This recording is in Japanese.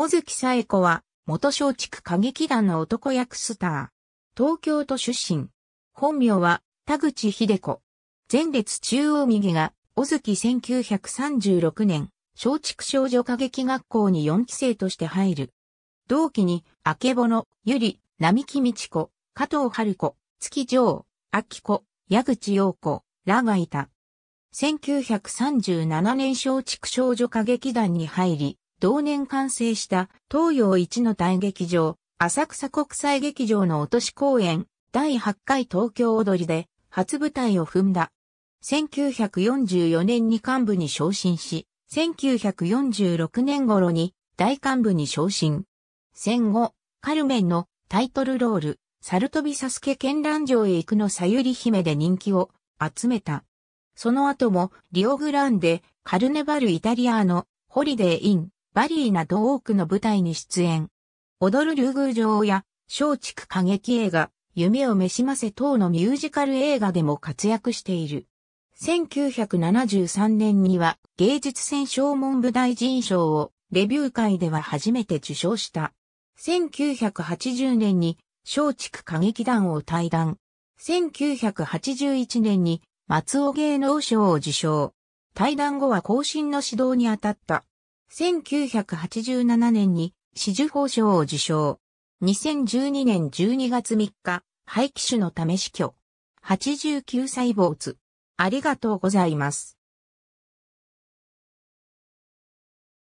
小月さえ子は、元松竹歌劇団の男役スター。東京都出身。本名は、田口秀子。前列中央右が、小月1936年、松竹少女歌劇学校に4期生として入る。同期に、あけぼの、ゆり、並木道子、加藤春子、月城、秋子、矢口陽子、らがいた。1937年松竹少女歌劇団に入り、同年完成した東洋一の大劇場、浅草国際劇場の落とし公演、第8回東京踊りで初舞台を踏んだ。1944年に幹部に昇進し、1946年頃に大幹部に昇進。戦後、カルメンのタイトルロール、サルトビサスケ県乱城へ行くのさゆり姫で人気を集めた。その後もリオグランデ、カルネバルイタリアーのホリデーイン、バリーなど多くの舞台に出演。踊る竜宮城や、松竹歌劇映画、夢をめしませ等のミュージカル映画でも活躍している。1973年には芸術戦奨文部大臣賞をレビュー会では初めて受賞した。1980年に松竹歌劇団を退団。1981年に松尾芸能賞を受賞。退団後は更新の指導に当たった。1987年に紫綬褒章を受賞。2012年12月3日、廃棄種の試し死去。89歳没。ありがとうございます。